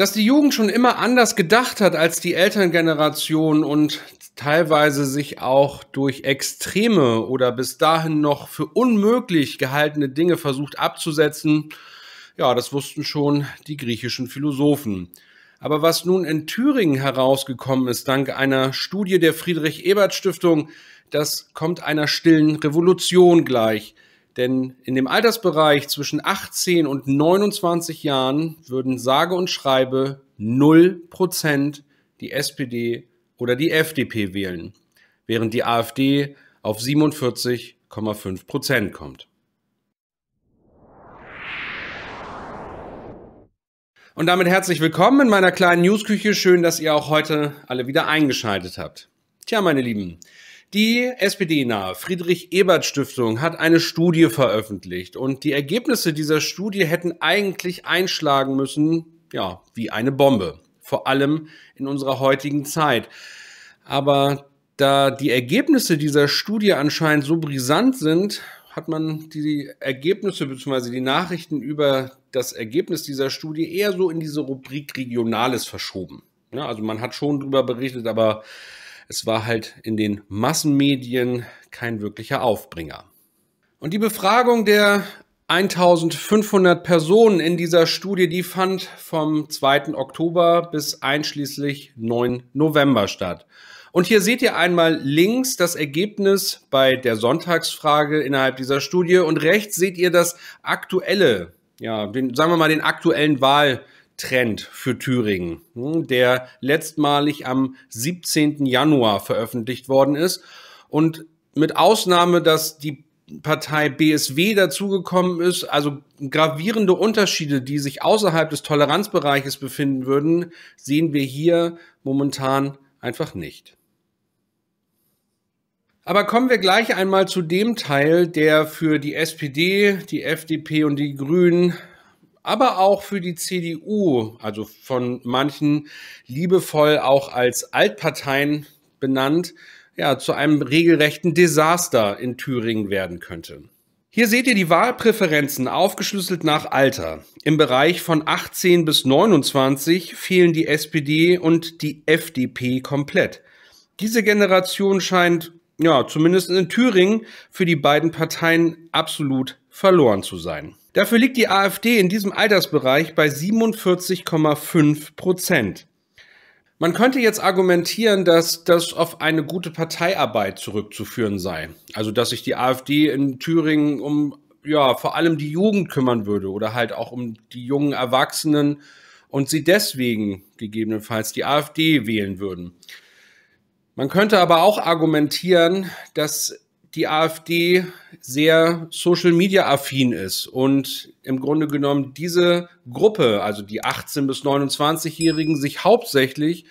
dass die Jugend schon immer anders gedacht hat als die Elterngeneration und teilweise sich auch durch extreme oder bis dahin noch für unmöglich gehaltene Dinge versucht abzusetzen, ja, das wussten schon die griechischen Philosophen. Aber was nun in Thüringen herausgekommen ist, dank einer Studie der Friedrich Ebert Stiftung, das kommt einer stillen Revolution gleich. Denn in dem Altersbereich zwischen 18 und 29 Jahren würden sage und schreibe 0% die SPD oder die FDP wählen, während die AfD auf 47,5% kommt. Und damit herzlich willkommen in meiner kleinen Newsküche. Schön, dass ihr auch heute alle wieder eingeschaltet habt. Tja, meine Lieben, die SPD-nahe Friedrich-Ebert-Stiftung hat eine Studie veröffentlicht und die Ergebnisse dieser Studie hätten eigentlich einschlagen müssen, ja, wie eine Bombe. Vor allem in unserer heutigen Zeit. Aber da die Ergebnisse dieser Studie anscheinend so brisant sind, hat man die Ergebnisse bzw. die Nachrichten über das Ergebnis dieser Studie eher so in diese Rubrik Regionales verschoben. Ja, also man hat schon drüber berichtet, aber es war halt in den Massenmedien kein wirklicher Aufbringer. Und die Befragung der 1500 Personen in dieser Studie, die fand vom 2. Oktober bis einschließlich 9. November statt. Und hier seht ihr einmal links das Ergebnis bei der Sonntagsfrage innerhalb dieser Studie und rechts seht ihr das aktuelle, ja, den, sagen wir mal den aktuellen Wahl Trend für Thüringen, hm, der letztmalig am 17. Januar veröffentlicht worden ist. Und mit Ausnahme, dass die Partei BSW dazugekommen ist, also gravierende Unterschiede, die sich außerhalb des Toleranzbereiches befinden würden, sehen wir hier momentan einfach nicht. Aber kommen wir gleich einmal zu dem Teil, der für die SPD, die FDP und die Grünen aber auch für die CDU, also von manchen liebevoll auch als Altparteien benannt, ja, zu einem regelrechten Desaster in Thüringen werden könnte. Hier seht ihr die Wahlpräferenzen aufgeschlüsselt nach Alter. Im Bereich von 18 bis 29 fehlen die SPD und die FDP komplett. Diese Generation scheint, ja, zumindest in Thüringen, für die beiden Parteien absolut verloren zu sein. Dafür liegt die AfD in diesem Altersbereich bei 47,5 Prozent. Man könnte jetzt argumentieren, dass das auf eine gute Parteiarbeit zurückzuführen sei. Also, dass sich die AfD in Thüringen um, ja, vor allem die Jugend kümmern würde oder halt auch um die jungen Erwachsenen und sie deswegen gegebenenfalls die AfD wählen würden. Man könnte aber auch argumentieren, dass die AfD sehr Social-Media-affin ist und im Grunde genommen diese Gruppe, also die 18- bis 29-Jährigen, sich hauptsächlich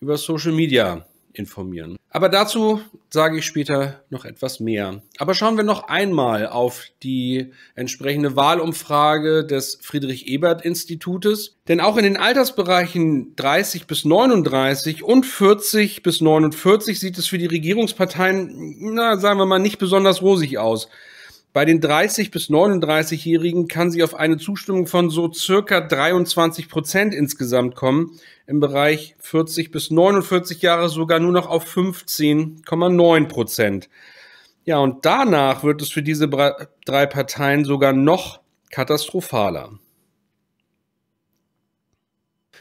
über Social-Media informieren. Aber dazu sage ich später noch etwas mehr. Aber schauen wir noch einmal auf die entsprechende Wahlumfrage des Friedrich Ebert Institutes. Denn auch in den Altersbereichen 30 bis 39 und 40 bis 49 sieht es für die Regierungsparteien, na, sagen wir mal, nicht besonders rosig aus. Bei den 30- bis 39-Jährigen kann sie auf eine Zustimmung von so circa 23 Prozent insgesamt kommen. Im Bereich 40 bis 49 Jahre sogar nur noch auf 15,9 Prozent. Ja, und danach wird es für diese drei Parteien sogar noch katastrophaler.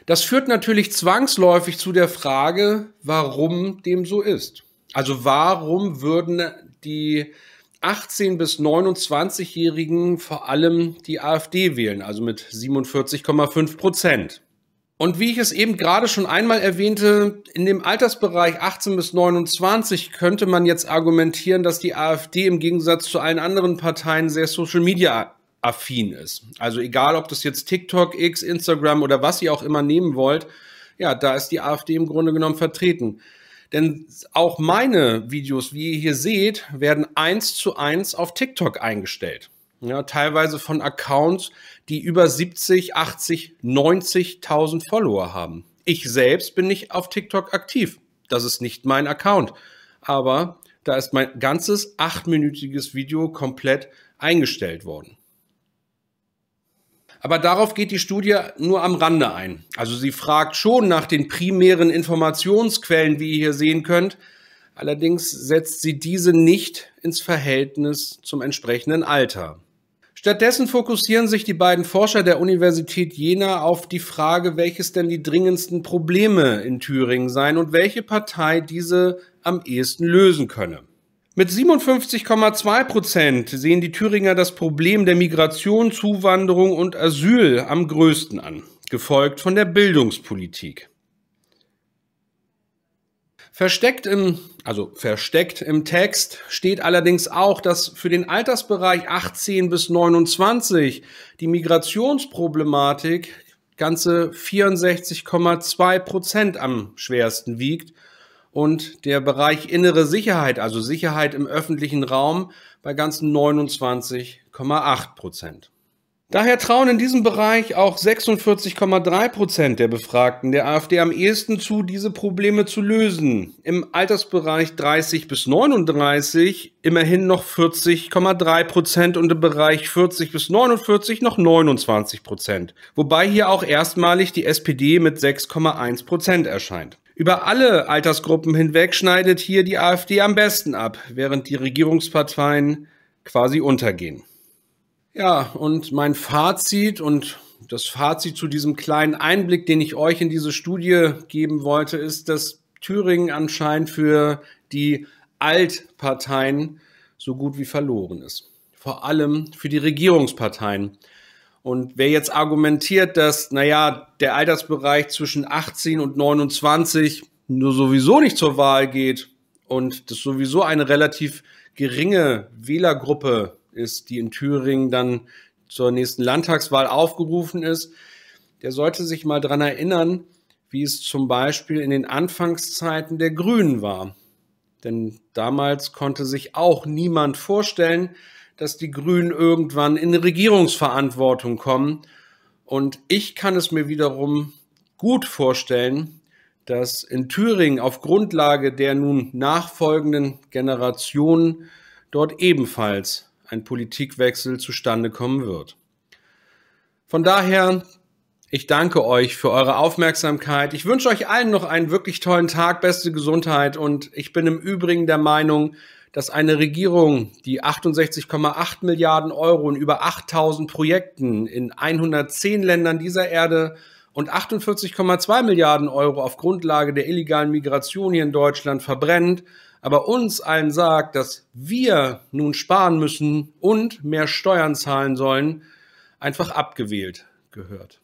Das führt natürlich zwangsläufig zu der Frage, warum dem so ist. Also warum würden die 18- bis 29-Jährigen vor allem die AfD wählen, also mit 47,5 Prozent. Und wie ich es eben gerade schon einmal erwähnte, in dem Altersbereich 18 bis 29 könnte man jetzt argumentieren, dass die AfD im Gegensatz zu allen anderen Parteien sehr Social Media affin ist. Also egal, ob das jetzt TikTok, X, Instagram oder was ihr auch immer nehmen wollt, ja, da ist die AfD im Grunde genommen vertreten. Denn auch meine Videos, wie ihr hier seht, werden eins zu eins auf TikTok eingestellt. Ja, teilweise von Accounts, die über 70, 80, 90.000 Follower haben. Ich selbst bin nicht auf TikTok aktiv. Das ist nicht mein Account. Aber da ist mein ganzes achtminütiges Video komplett eingestellt worden. Aber darauf geht die Studie nur am Rande ein. Also sie fragt schon nach den primären Informationsquellen, wie ihr hier sehen könnt. Allerdings setzt sie diese nicht ins Verhältnis zum entsprechenden Alter. Stattdessen fokussieren sich die beiden Forscher der Universität Jena auf die Frage, welches denn die dringendsten Probleme in Thüringen seien und welche Partei diese am ehesten lösen könne. Mit 57,2 Prozent sehen die Thüringer das Problem der Migration, Zuwanderung und Asyl am größten an, gefolgt von der Bildungspolitik. Versteckt im, also versteckt im Text steht allerdings auch, dass für den Altersbereich 18 bis 29 die Migrationsproblematik ganze 64,2 Prozent am schwersten wiegt und der Bereich innere Sicherheit, also Sicherheit im öffentlichen Raum, bei ganzen 29,8 Prozent. Daher trauen in diesem Bereich auch 46,3 Prozent der Befragten der AfD am ehesten zu, diese Probleme zu lösen. Im Altersbereich 30 bis 39 immerhin noch 40,3 Prozent und im Bereich 40 bis 49 noch 29 Prozent. Wobei hier auch erstmalig die SPD mit 6,1 Prozent erscheint. Über alle Altersgruppen hinweg schneidet hier die AfD am besten ab, während die Regierungsparteien quasi untergehen. Ja, und mein Fazit und das Fazit zu diesem kleinen Einblick, den ich euch in diese Studie geben wollte, ist, dass Thüringen anscheinend für die Altparteien so gut wie verloren ist. Vor allem für die Regierungsparteien. Und wer jetzt argumentiert, dass, naja, der Altersbereich zwischen 18 und 29 nur sowieso nicht zur Wahl geht und das sowieso eine relativ geringe Wählergruppe ist, die in Thüringen dann zur nächsten Landtagswahl aufgerufen ist, der sollte sich mal dran erinnern, wie es zum Beispiel in den Anfangszeiten der Grünen war. Denn damals konnte sich auch niemand vorstellen, dass die Grünen irgendwann in Regierungsverantwortung kommen. Und ich kann es mir wiederum gut vorstellen, dass in Thüringen auf Grundlage der nun nachfolgenden Generationen dort ebenfalls ein Politikwechsel zustande kommen wird. Von daher, ich danke euch für eure Aufmerksamkeit. Ich wünsche euch allen noch einen wirklich tollen Tag, beste Gesundheit und ich bin im Übrigen der Meinung, dass eine Regierung, die 68,8 Milliarden Euro in über 8000 Projekten in 110 Ländern dieser Erde und 48,2 Milliarden Euro auf Grundlage der illegalen Migration hier in Deutschland verbrennt, aber uns allen sagt, dass wir nun sparen müssen und mehr Steuern zahlen sollen, einfach abgewählt gehört.